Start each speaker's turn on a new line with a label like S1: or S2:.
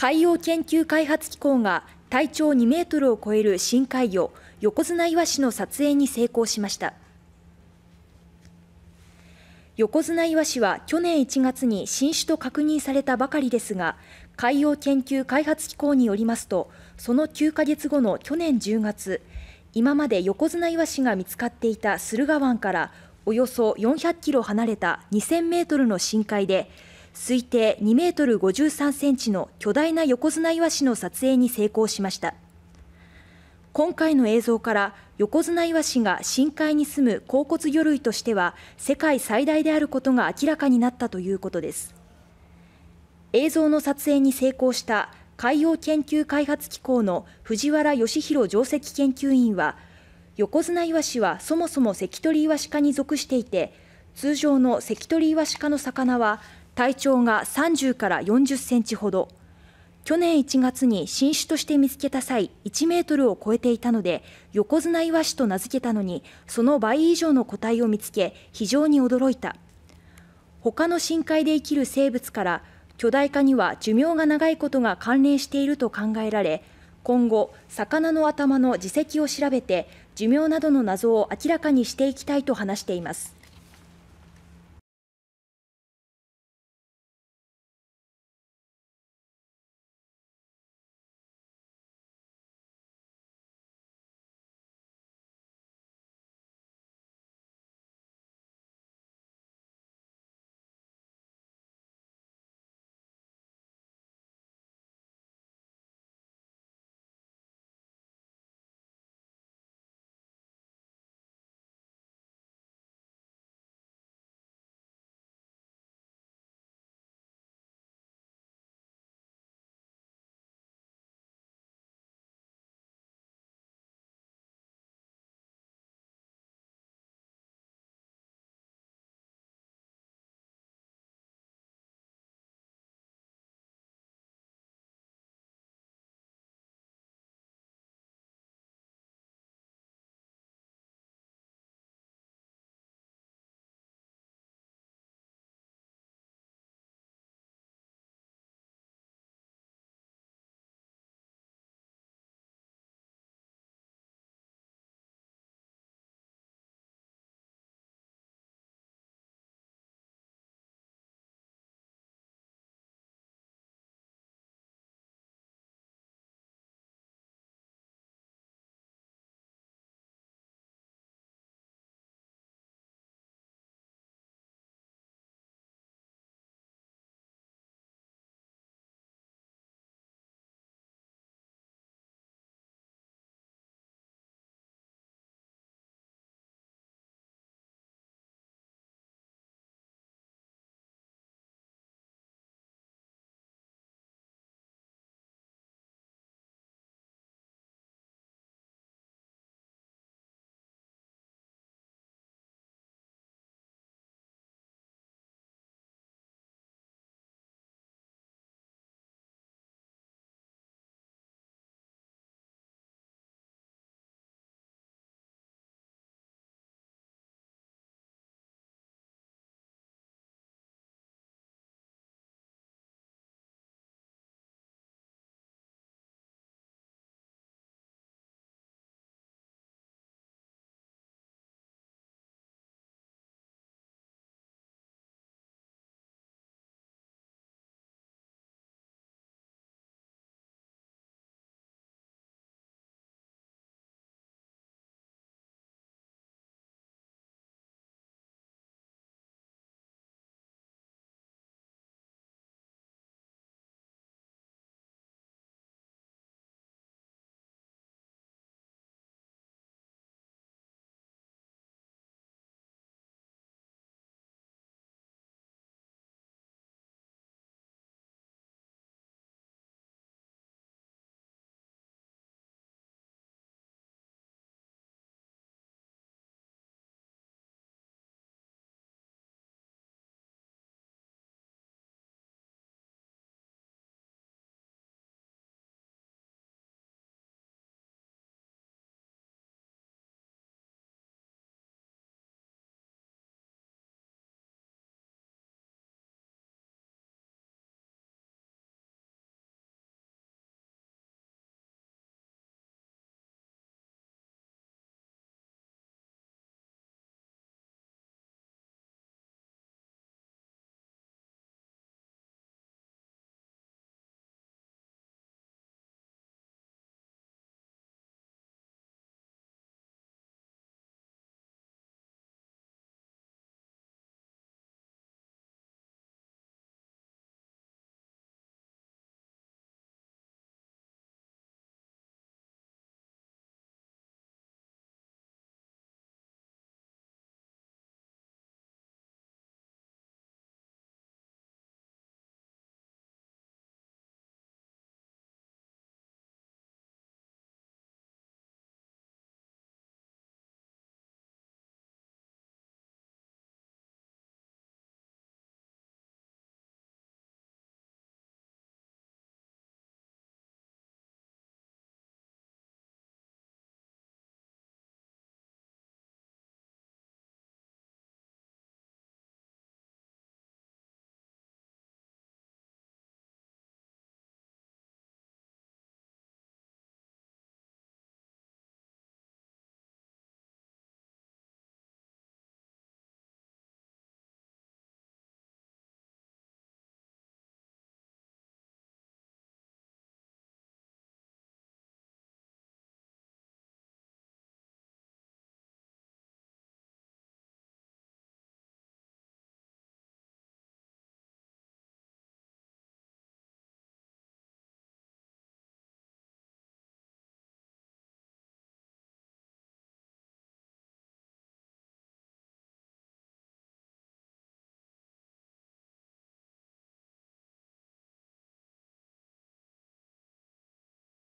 S1: 海洋研究開発機構が体長2メートルを超える深海魚横綱イワシの撮影に成功しました横綱イワシは去年1月に新種と確認されたばかりですが海洋研究開発機構によりますとその9ヶ月後の去年10月今まで横綱イワシが見つかっていた駿河湾からおよそ400キロ離れた2000メートルの深海で推定2メートル53センチの巨大な横綱イワシの撮影に成功しました。今回の映像から横綱イワシが深海に住む甲骨魚類としては世界最大であることが明らかになったということです映像の撮影に成功した海洋研究開発機構の藤原義弘上席研究員は横綱イワシはそもそも関取イワシ科に属していて通常の関取イワシ科の魚は体長が30から40センチほど去年1月に新種として見つけた際1メートルを超えていたので横綱イワシと名付けたのにその倍以上の個体を見つけ非常に驚いた他の深海で生きる生物から巨大化には寿命が長いことが関連していると考えられ今後魚の頭の耳石を調べて寿命などの謎を明らかにしていきたいと話しています